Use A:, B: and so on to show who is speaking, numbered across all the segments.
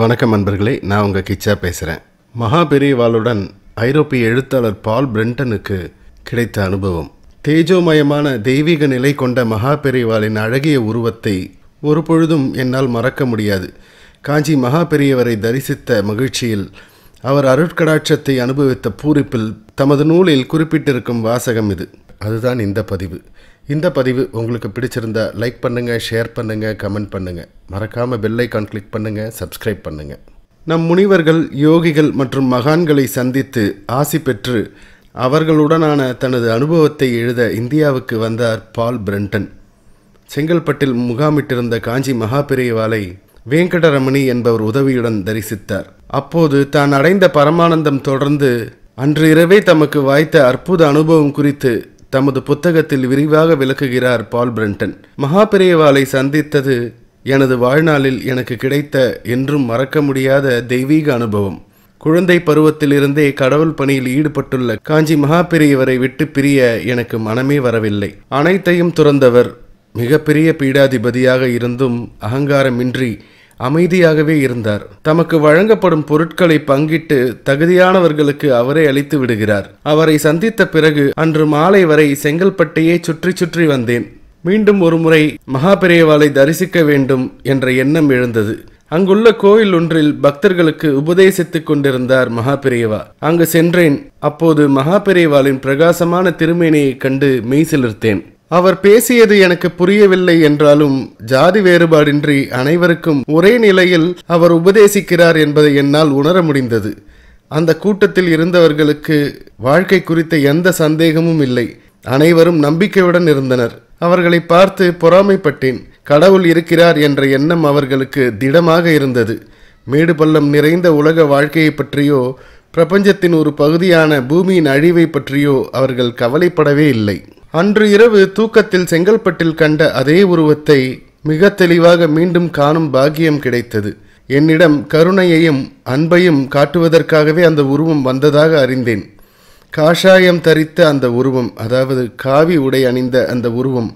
A: வணக்கம் நண்பர்களே நான் உங்கள் கிச்சா பேசுகிறேன் மகாபெரிவாளுடன் ஐரோப்பிய எழுத்தாளர் பால் பிரெண்டனுக்கு கிடைத்த அனுபவம் தேஜோமயமான தெய்வீக நிலை கொண்ட மகாபெரிவாளின் அழகிய உருவத்தை ஒரு பொழுதும் என்னால் மறக்க முடியாது காஞ்சி மகாபெரியவரை தரிசித்த மகிழ்ச்சியில் அவர் அருட்கடாட்சத்தை அனுபவித்த பூரிப்பில் தமது நூலில் குறிப்பிட்டிருக்கும் வாசகம் இது அதுதான் இந்த பதிவு இந்த பதிவு உங்களுக்கு பிடிச்சிருந்தா லைக் பண்ணுங்கள் ஷேர் பண்ணுங்கள் கமெண்ட் பண்ணுங்கள் மறக்காமல் பெல்லைக்கான் கிளிக் பண்ணுங்கள் சப்ஸ்கிரைப் பண்ணுங்கள் நம் முனிவர்கள் யோகிகள் மற்றும் மகான்களை சந்தித்து ஆசி பெற்று அவர்களுடனான தனது அனுபவத்தை எழுத இந்தியாவுக்கு வந்தார் பால் பிரெண்டன் செங்கல்பட்டில் முகாமிட்டிருந்த காஞ்சி மகாபிரியவாலை வேங்கடரமணி என்பவர் உதவியுடன் தரிசித்தார் அப்போது தான் அடைந்த பரமானந்தம் தொடர்ந்து அன்று இரவே தமக்கு வாய்த்த அற்புத அனுபவம் குறித்து தமது புத்தகத்தில் விரிவாக விளக்குகிறார் பால் பிரண்டன் மகாபெரியவாலை சந்தித்தது எனது வாழ்நாளில் எனக்கு கிடைத்த என்றும் மறக்க முடியாத தெய்வீக அனுபவம் குழந்தை பருவத்திலிருந்தே கடவுள் பணியில் ஈடுபட்டுள்ள காஞ்சி மகாபெரியவரை விட்டு பிரிய எனக்கு மனமே வரவில்லை அனைத்தையும் துறந்தவர் மிகப்பெரிய பீடாதிபதியாக இருந்தும் அகங்காரமின்றி அமைதியாகவே இருந்தார் தமக்கு வழங்கப்படும் பொருட்களை பங்கிட்டு தகுதியானவர்களுக்கு அவரே அளித்து விடுகிறார் அவரை சந்தித்த பிறகு அன்று மாலை வரை செங்கல்பட்டையே சுற்றி சுற்றி வந்தேன் மீண்டும் ஒருமுறை மகாபெரியவாளை தரிசிக்க வேண்டும் என்ற எண்ணம் எழுந்தது அங்குள்ள கோயில் ஒன்றில் பக்தர்களுக்கு உபதேசித்துக் கொண்டிருந்தார் மகாபெரியவா அங்கு சென்றேன் அப்போது மகாபெரியவாளின் பிரகாசமான திருமேனியைக் கண்டு மெய்சிலிர்த்தேன் அவர் பேசியது எனக்கு புரியவில்லை என்றாலும் ஜாதி வேறுபாடின்றி அனைவருக்கும் ஒரே நிலையில் அவர் உபதேசிக்கிறார் என்பதை என்னால் உணர முடிந்தது அந்த கூட்டத்தில் இருந்தவர்களுக்கு வாழ்க்கை குறித்த எந்த சந்தேகமும் இல்லை அனைவரும் நம்பிக்கையுடன் இருந்தனர் அவர்களை பார்த்து பொறாமைப்பட்டேன் கடவுள் இருக்கிறார் என்ற எண்ணம் அவர்களுக்கு திடமாக இருந்தது மேடு பள்ளம் நிறைந்த உலக வாழ்க்கையை பற்றியோ பிரபஞ்சத்தின் ஒரு பகுதியான பூமியின் அழிவை பற்றியோ அவர்கள் கவலைப்படவே இல்லை அன்று இரவு தூக்கத்தில் செங்கல்பட்டில் கண்ட அதே உருவத்தை மிக தெளிவாக மீண்டும் காணும் பாக்கியம் கிடைத்தது என்னிடம் கருணையையும் அன்பையும் காட்டுவதற்காகவே அந்த உருவம் வந்ததாக அறிந்தேன் காஷாயம் தரித்த அந்த உருவம் அதாவது காவி உடை அணிந்த அந்த உருவம்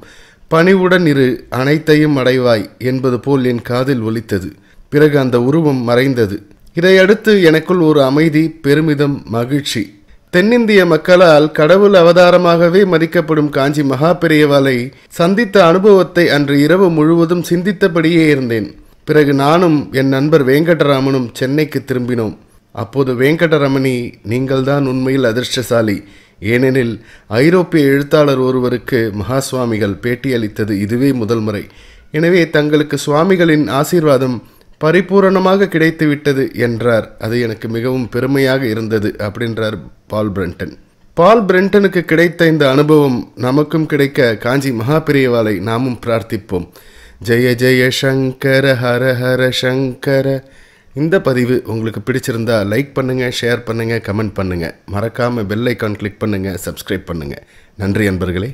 A: பணிவுடன் இரு அனைத்தையும் அடைவாய் என்பது போல் என் காதில் ஒலித்தது பிறகு அந்த உருவம் மறைந்தது இதையடுத்து எனக்குள் ஒரு அமைதி பெருமிதம் மகிழ்ச்சி தென்னிந்திய மக்களால் கடவுள் அவதாரமாகவே மதிக்கப்படும் காஞ்சி மகா பெரியவாலை சந்தித்த அனுபவத்தை அன்று இரவு முழுவதும் சிந்தித்தபடியே இருந்தேன் பிறகு நானும் என் நண்பர் வெங்கடராமனும் சென்னைக்கு திரும்பினோம் அப்போது வெங்கடரமணி நீங்கள்தான் உண்மையில் அதிர்ஷ்டசாலி ஏனெனில் ஐரோப்பிய எழுத்தாளர் ஒருவருக்கு சுவாமிகள் பேட்டியளித்தது இதுவே முதல் முறை எனவே தங்களுக்கு சுவாமிகளின் ஆசீர்வாதம் பரிபூரணமாக கிடைத்துவிட்டது என்றார் அது எனக்கு மிகவும் பெருமையாக இருந்தது அப்படின்றார் பால் பிரண்டன் பால் பிரண்டனுக்கு கிடைத்த இந்த அனுபவம் நமக்கும் கிடைக்க காஞ்சி மகாபெரியவாளை நாமும் பிரார்த்திப்போம் ஜெய ஜெய சங்கர ஹர ஹர சங்கர இந்த பதிவு உங்களுக்கு பிடிச்சிருந்தா லைக் பண்ணுங்கள் ஷேர் பண்ணுங்கள் கமெண்ட் பண்ணுங்கள் மறக்காமல் பெல் ஐக்கான் கிளிக் பண்ணுங்கள் சப்ஸ்கிரைப் பண்ணுங்கள் நன்றி அன்பர்களே